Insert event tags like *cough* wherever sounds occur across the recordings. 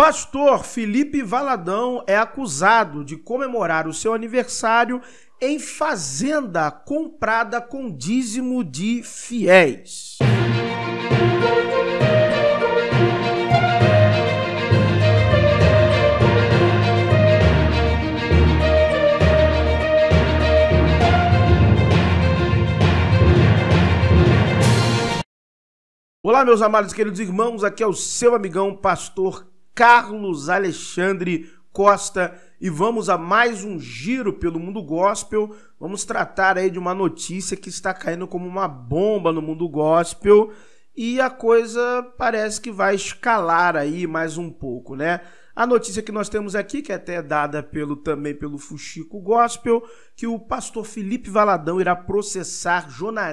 Pastor Felipe Valadão é acusado de comemorar o seu aniversário em fazenda comprada com dízimo de fiéis. Olá, meus amados queridos irmãos, aqui é o seu amigão pastor Carlos Alexandre Costa e vamos a mais um giro pelo mundo gospel. Vamos tratar aí de uma notícia que está caindo como uma bomba no mundo gospel e a coisa parece que vai escalar aí mais um pouco, né? A notícia que nós temos aqui, que é até dada pelo também pelo Fuxico Gospel, que o pastor Felipe Valadão irá processar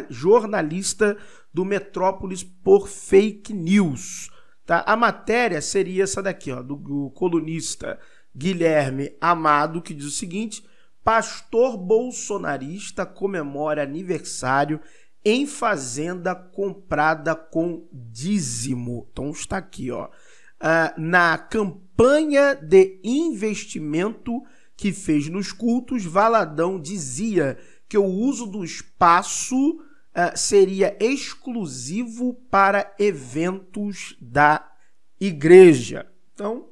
jornalista do Metrópolis por fake news. Tá? A matéria seria essa daqui, ó, do, do colunista Guilherme Amado, que diz o seguinte: Pastor bolsonarista comemora aniversário em fazenda comprada com dízimo. Então está aqui, ó. Ah, na campanha de investimento que fez nos cultos, Valadão dizia que o uso do espaço ah, seria exclusivo para eventos da igreja. Então,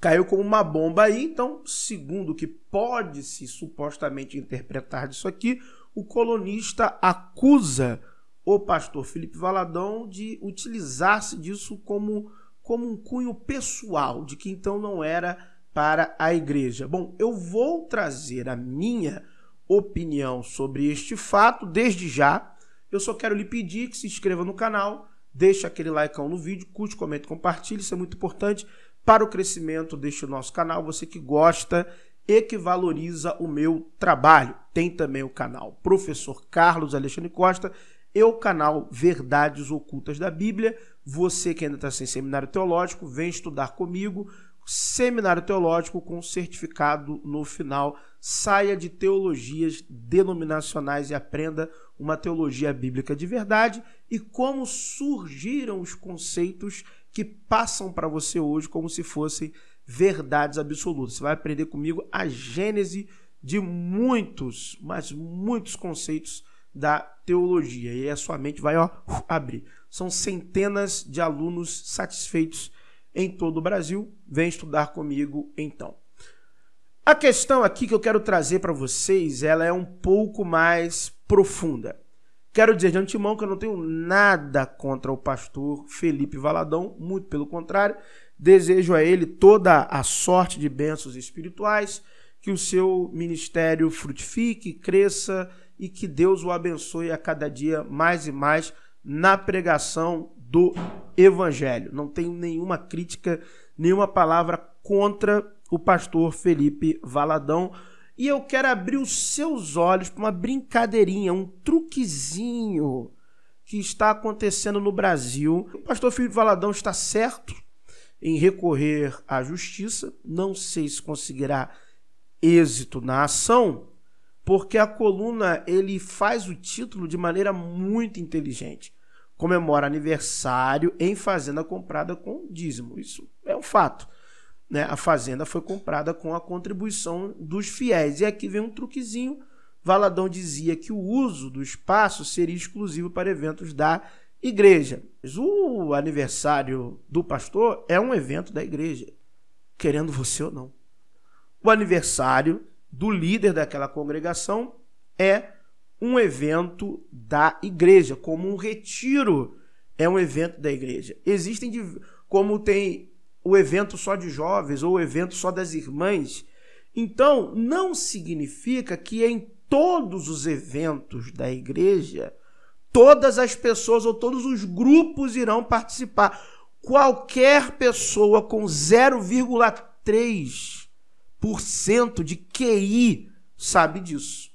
caiu como uma bomba aí. Então, segundo o que pode se supostamente interpretar disso aqui, o colonista acusa o pastor Felipe Valadão de utilizar-se disso como, como um cunho pessoal, de que então não era para a igreja. Bom, eu vou trazer a minha opinião sobre este fato. Desde já, eu só quero lhe pedir que se inscreva no canal, deixe aquele like no vídeo, curte, comente, compartilhe, isso é muito importante para o crescimento deste nosso canal. Você que gosta e que valoriza o meu trabalho. Tem também o canal Professor Carlos Alexandre Costa e é o canal Verdades Ocultas da Bíblia. Você que ainda está sem seminário teológico, vem estudar comigo seminário teológico com certificado no final. Saia de teologias denominacionais e aprenda uma teologia bíblica de verdade e como surgiram os conceitos que passam para você hoje como se fossem verdades absolutas. Você vai aprender comigo a gênese de muitos, mas muitos conceitos da teologia. E a sua mente vai ó, abrir. São centenas de alunos satisfeitos em todo o Brasil. Vem estudar comigo então. A questão aqui que eu quero trazer para vocês, ela é um pouco mais profunda. Quero dizer de antemão que eu não tenho nada contra o pastor Felipe Valadão, muito pelo contrário, desejo a ele toda a sorte de bênçãos espirituais, que o seu ministério frutifique, cresça e que Deus o abençoe a cada dia mais e mais na pregação do Evangelho. Não tenho nenhuma crítica, nenhuma palavra contra o pastor Felipe Valadão. E eu quero abrir os seus olhos para uma brincadeirinha, um truquezinho que está acontecendo no Brasil. O pastor Felipe Valadão está certo em recorrer à justiça, não sei se conseguirá êxito na ação, porque a coluna ele faz o título de maneira muito inteligente comemora aniversário em fazenda comprada com dízimo. Isso é um fato. Né? A fazenda foi comprada com a contribuição dos fiéis. E aqui vem um truquezinho. Valadão dizia que o uso do espaço seria exclusivo para eventos da igreja. O aniversário do pastor é um evento da igreja, querendo você ou não. O aniversário do líder daquela congregação é um evento da igreja, como um retiro é um evento da igreja. Existem, como tem o evento só de jovens ou o evento só das irmãs. Então, não significa que em todos os eventos da igreja, todas as pessoas ou todos os grupos irão participar. Qualquer pessoa com 0,3% de QI sabe disso.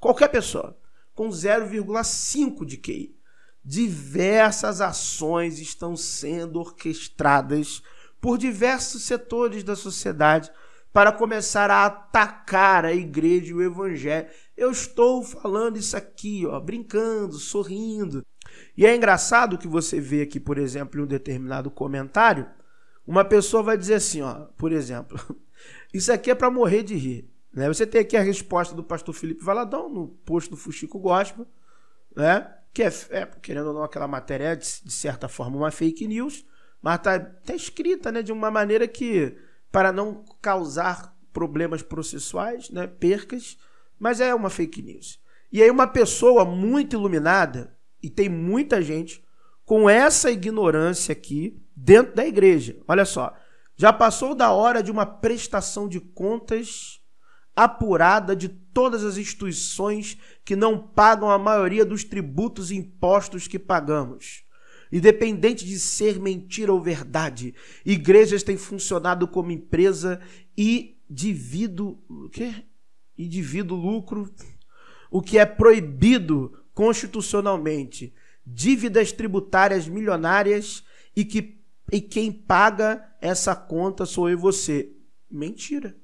Qualquer pessoa com 0,5 de QI. Diversas ações estão sendo orquestradas por diversos setores da sociedade para começar a atacar a igreja e o evangelho. Eu estou falando isso aqui, ó, brincando, sorrindo. E é engraçado que você vê aqui, por exemplo, em um determinado comentário, uma pessoa vai dizer assim, ó, por exemplo, *laughs* isso aqui é para morrer de rir. Né? Você tem aqui a resposta do pastor Felipe Valadão no post do Fuxico Gospel, né? que é, é, querendo ou não, aquela matéria é, de, de certa forma, uma fake news, mas tá, tá escrita né, de uma maneira que, para não causar problemas processuais, né, percas, mas é uma fake news. E aí uma pessoa muito iluminada, e tem muita gente com essa ignorância aqui dentro da igreja. Olha só, já passou da hora de uma prestação de contas apurada de todas as instituições que não pagam a maioria dos tributos e impostos que pagamos. Independente de ser mentira ou verdade, igrejas têm funcionado como empresa e divido, o quê? E divido lucro, o que é proibido constitucionalmente. Dívidas tributárias milionárias e que e quem paga essa conta sou eu e você. Mentira.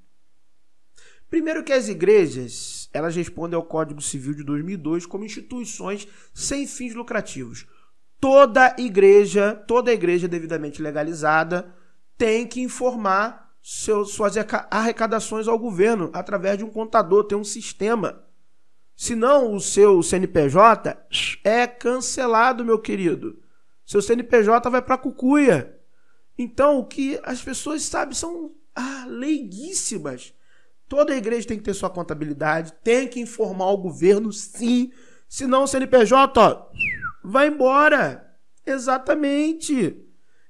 Primeiro que as igrejas, elas respondem ao Código Civil de 2002 como instituições sem fins lucrativos. Toda igreja, toda igreja devidamente legalizada, tem que informar seus suas arrecadações ao governo através de um contador, tem um sistema. Senão o seu CNPJ é cancelado, meu querido. Seu CNPJ vai para cucuia. Então o que as pessoas sabem são ah, leiguíssimas Toda igreja tem que ter sua contabilidade, tem que informar o governo, sim. Senão o CNPJ ó, vai embora. Exatamente.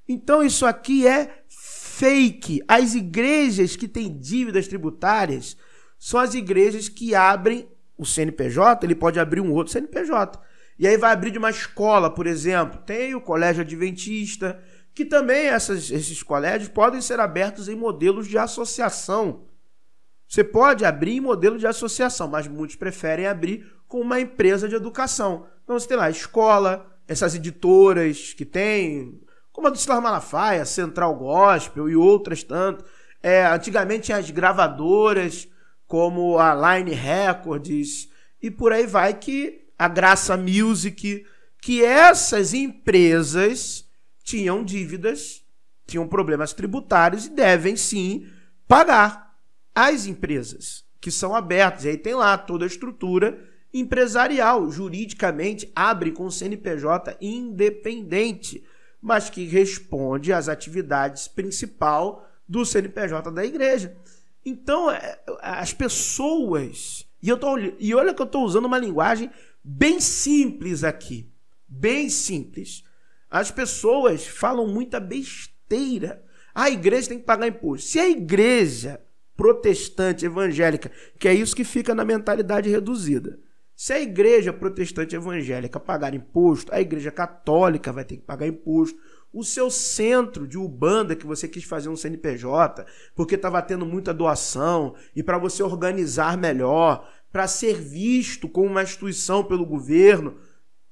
Então isso aqui é fake. As igrejas que têm dívidas tributárias são as igrejas que abrem o CNPJ, ele pode abrir um outro CNPJ. E aí vai abrir de uma escola, por exemplo. Tem o colégio adventista, que também essas, esses colégios podem ser abertos em modelos de associação. Você pode abrir em modelo de associação, mas muitos preferem abrir com uma empresa de educação. Então você tem lá escola, essas editoras que tem, como a do Silas Malafaia, Central Gospel e outras tantas. É, antigamente tinha as gravadoras, como a Line Records, e por aí vai, que a Graça Music, que essas empresas tinham dívidas, tinham problemas tributários e devem sim pagar as empresas que são abertas. E aí tem lá toda a estrutura empresarial, juridicamente abre com CNPJ independente, mas que responde às atividades principal do CNPJ da igreja. Então, é, as pessoas. E, eu tô, e olha que eu estou usando uma linguagem bem simples aqui. Bem simples. As pessoas falam muita besteira. A igreja tem que pagar imposto. Se a igreja protestante evangélica, que é isso que fica na mentalidade reduzida. Se a igreja protestante evangélica pagar imposto, a igreja católica vai ter que pagar imposto. O seu centro de Ubanda, que você quis fazer um CNPJ, porque estava tendo muita doação, e para você organizar melhor, para ser visto como uma instituição pelo governo,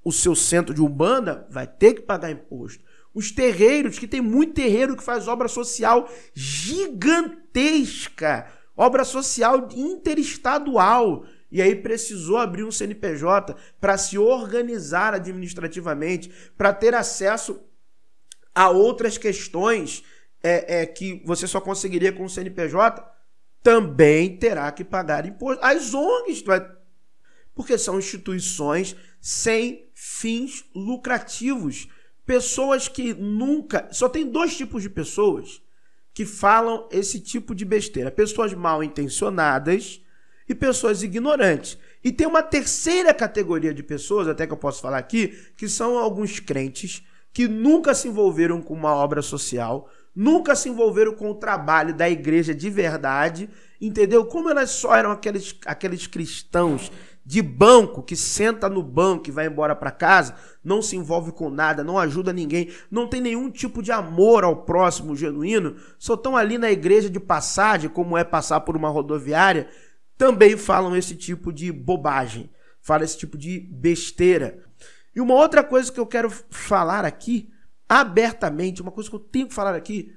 o seu centro de Umbanda vai ter que pagar imposto os terreiros, que tem muito terreiro que faz obra social gigantesca, obra social interestadual. E aí precisou abrir um CNPJ para se organizar administrativamente, para ter acesso a outras questões é, é, que você só conseguiria com o CNPJ, também terá que pagar imposto. As ONGs, porque são instituições sem fins lucrativos pessoas que nunca. Só tem dois tipos de pessoas que falam esse tipo de besteira: pessoas mal intencionadas e pessoas ignorantes. E tem uma terceira categoria de pessoas, até que eu posso falar aqui, que são alguns crentes que nunca se envolveram com uma obra social, nunca se envolveram com o trabalho da igreja de verdade, entendeu? Como elas só eram aqueles, aqueles cristãos de banco, que senta no banco e vai embora para casa, não se envolve com nada, não ajuda ninguém, não tem nenhum tipo de amor ao próximo genuíno, só estão ali na igreja de passagem, como é passar por uma rodoviária, também falam esse tipo de bobagem, falam esse tipo de besteira. E uma outra coisa que eu quero falar aqui, abertamente, uma coisa que eu tenho que falar aqui,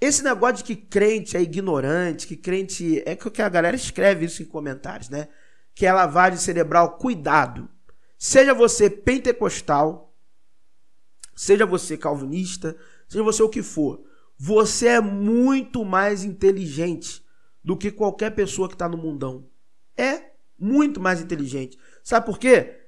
esse negócio de que crente é ignorante, que crente. É que a galera escreve isso em comentários, né? que é lavagem cerebral, cuidado. Seja você pentecostal, seja você calvinista, seja você o que for, você é muito mais inteligente do que qualquer pessoa que está no mundão. É muito mais inteligente. Sabe por quê?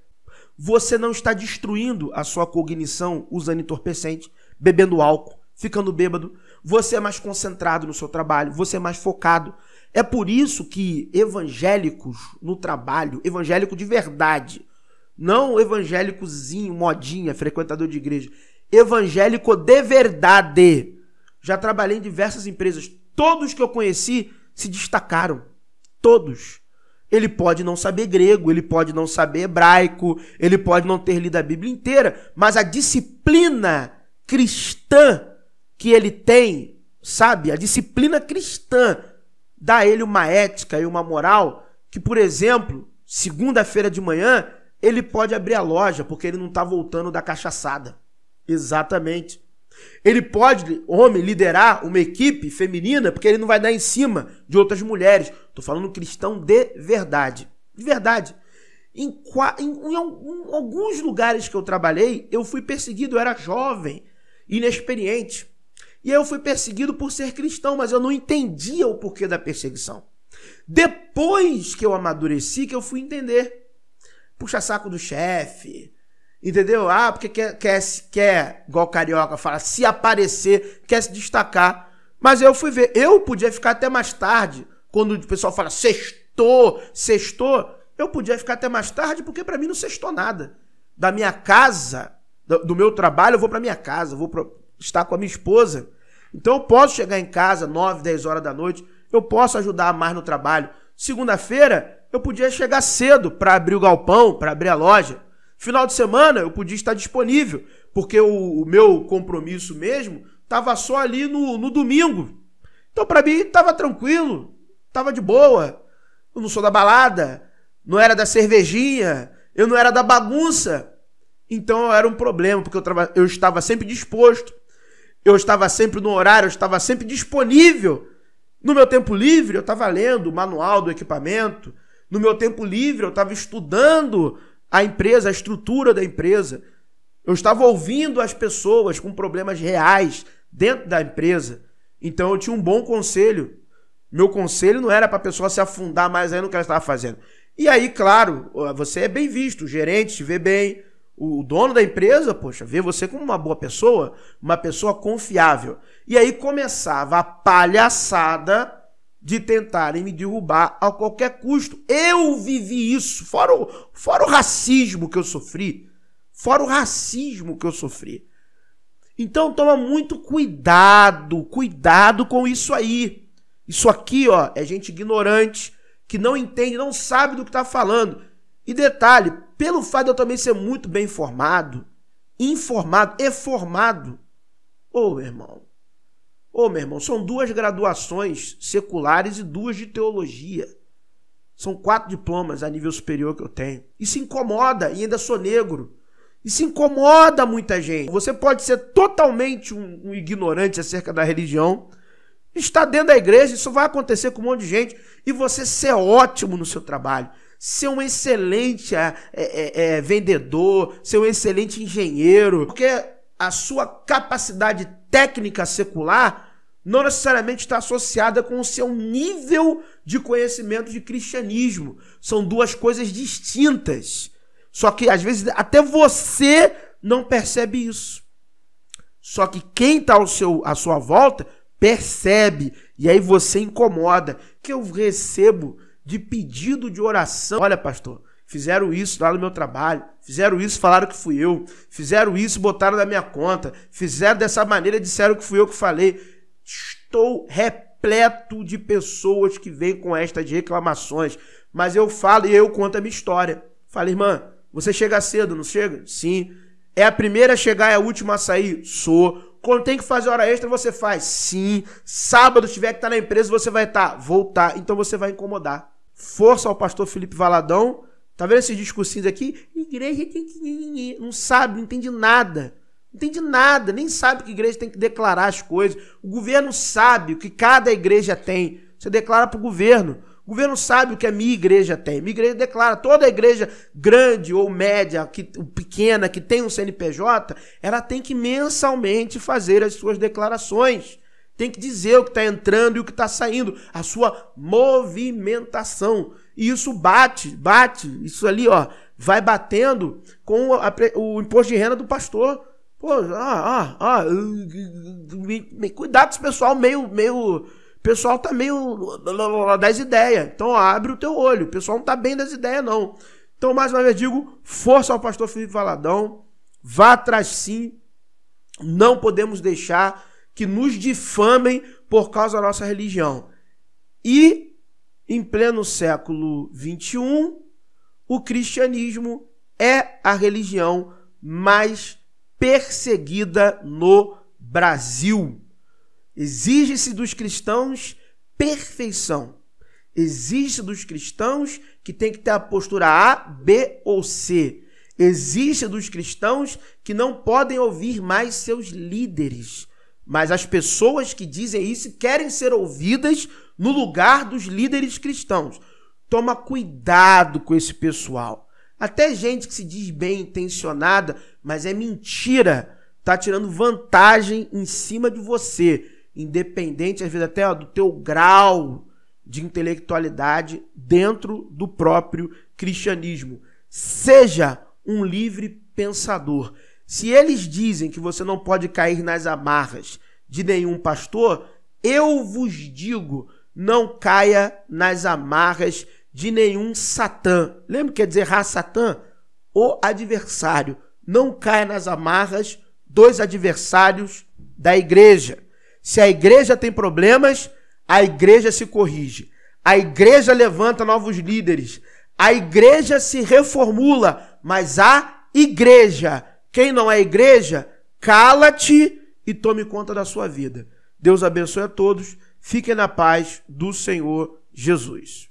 Você não está destruindo a sua cognição usando entorpecente, bebendo álcool, ficando bêbado. Você é mais concentrado no seu trabalho, você é mais focado. É por isso que evangélicos no trabalho, evangélico de verdade, não evangélicozinho, modinha, frequentador de igreja, evangélico de verdade. Já trabalhei em diversas empresas. Todos que eu conheci se destacaram. Todos. Ele pode não saber grego, ele pode não saber hebraico, ele pode não ter lido a Bíblia inteira, mas a disciplina cristã que ele tem, sabe? A disciplina cristã dá a ele uma ética e uma moral que, por exemplo, segunda-feira de manhã, ele pode abrir a loja porque ele não está voltando da cachaçada. Exatamente. Ele pode, homem, liderar uma equipe feminina porque ele não vai dar em cima de outras mulheres. Estou falando cristão de verdade. De verdade. Em, em, em, em alguns lugares que eu trabalhei, eu fui perseguido, eu era jovem, inexperiente. E aí eu fui perseguido por ser cristão, mas eu não entendia o porquê da perseguição. Depois que eu amadureci, que eu fui entender. Puxa saco do chefe, entendeu? Ah, porque quer, quer, quer, igual carioca fala, se aparecer, quer se destacar. Mas eu fui ver, eu podia ficar até mais tarde, quando o pessoal fala sextou, sextou, eu podia ficar até mais tarde, porque para mim não sextou nada. Da minha casa, do, do meu trabalho, eu vou para minha casa, vou pra, estar com a minha esposa. Então eu posso chegar em casa 9, 10 horas da noite, eu posso ajudar mais no trabalho. Segunda-feira eu podia chegar cedo para abrir o galpão, para abrir a loja. Final de semana eu podia estar disponível, porque o, o meu compromisso mesmo estava só ali no, no domingo. Então para mim estava tranquilo, estava de boa. Eu não sou da balada, não era da cervejinha, eu não era da bagunça. Então eu era um problema, porque eu, eu estava sempre disposto eu estava sempre no horário, eu estava sempre disponível. No meu tempo livre, eu estava lendo o manual do equipamento. No meu tempo livre, eu estava estudando a empresa, a estrutura da empresa. Eu estava ouvindo as pessoas com problemas reais dentro da empresa. Então eu tinha um bom conselho. Meu conselho não era para a pessoa se afundar mais aí no que ela estava fazendo. E aí, claro, você é bem visto, o gerente te vê bem, o dono da empresa, poxa, vê você como uma boa pessoa, uma pessoa confiável. E aí começava a palhaçada de tentarem me derrubar a qualquer custo. Eu vivi isso, fora o, fora o racismo que eu sofri. Fora o racismo que eu sofri. Então toma muito cuidado, cuidado com isso aí. Isso aqui, ó, é gente ignorante que não entende, não sabe do que está falando. E detalhe, pelo fato de eu também ser muito bem informado, informado e formado, ô oh, meu irmão, ô oh, meu irmão, são duas graduações seculares e duas de teologia. São quatro diplomas a nível superior que eu tenho. Isso incomoda, e ainda sou negro. Isso incomoda muita gente. Você pode ser totalmente um, um, ignorante acerca da religião, está dentro da igreja, isso vai acontecer com um monte de gente, e você ser ótimo no seu trabalho ser um excelente é, é, é, é, vendedor, ser um excelente engenheiro, porque a sua capacidade técnica secular não necessariamente está associada com o seu nível de conhecimento de cristianismo. São duas coisas distintas. Só que às vezes até você não percebe isso. Só que quem está ao seu, à sua volta percebe. E aí você incomoda. Que eu recebo de pedido de oração. Olha, pastor, fizeram isso lá no meu trabalho, fizeram isso, falaram que fui eu, fizeram isso, botaram na minha conta, fizeram dessa maneira, disseram que fui eu que falei. Estou repleto de pessoas que vêm com esta de reclamações, mas eu falo e eu conto a minha história. Falei, irmã, você chega cedo, não chega? Sim. É a primeira a chegar e é a última a sair? Sou. Quando tem que fazer hora extra, você faz? Sim. Sábado tiver que estar tá na empresa, você vai estar? Tá, voltar. Então você vai incomodar. Força ao pastor Felipe Valadão. Tá vendo esses discursinhos aqui? Igreja tem que. Não sabe, não entende nada. Não entende nada, nem sabe que igreja tem que declarar as coisas. O governo sabe o que cada igreja tem. Você declara para o governo. O governo sabe o que a minha igreja tem. Minha igreja declara, toda igreja grande ou média, que, pequena, que tem um CNPJ, ela tem que mensalmente fazer as suas declarações. Tem que dizer o que está entrando e o que está saindo, a sua movimentação. E isso bate, bate, isso ali, ó, vai batendo com a, o imposto de renda do pastor. Pô, ah, ah, ah, cuidado com esse pessoal meio, meio, pessoal tá meio das ideias. Então abre o teu olho, o pessoal não tá bem das ideias não. Então mais uma vez digo, força ao pastor Felipe Valadão, vá atrás sim. Não podemos deixar que nos difamem por causa da nossa religião. E, em pleno século XXI, o cristianismo é a religião mais perseguida no Brasil. Exige-se dos cristãos perfeição. Existe dos cristãos que tem que ter a postura A, B ou C. Existe dos cristãos que não podem ouvir mais seus líderes. Mas as pessoas que dizem isso querem ser ouvidas no lugar dos líderes cristãos. Toma cuidado com esse pessoal. Até gente que se diz bem intencionada, mas é mentira, tá tirando vantagem em cima de você, independente às vezes até ó, do teu grau de intelectualidade dentro do próprio cristianismo. Seja um livre pensador. Se eles dizem que você não pode cair nas amarras de nenhum pastor, eu vos digo, não caia nas amarras de nenhum Satã. Lembra que quer dizer ha ah, Satã? O adversário. Não caia nas amarras dos adversários da igreja. Se a igreja tem problemas, a igreja se corrige. A igreja levanta novos líderes. A igreja se reformula, mas a igreja quem não é igreja, cala-te e tome conta da sua vida. Deus abençoe a todos. Fiquem na paz do Senhor Jesus.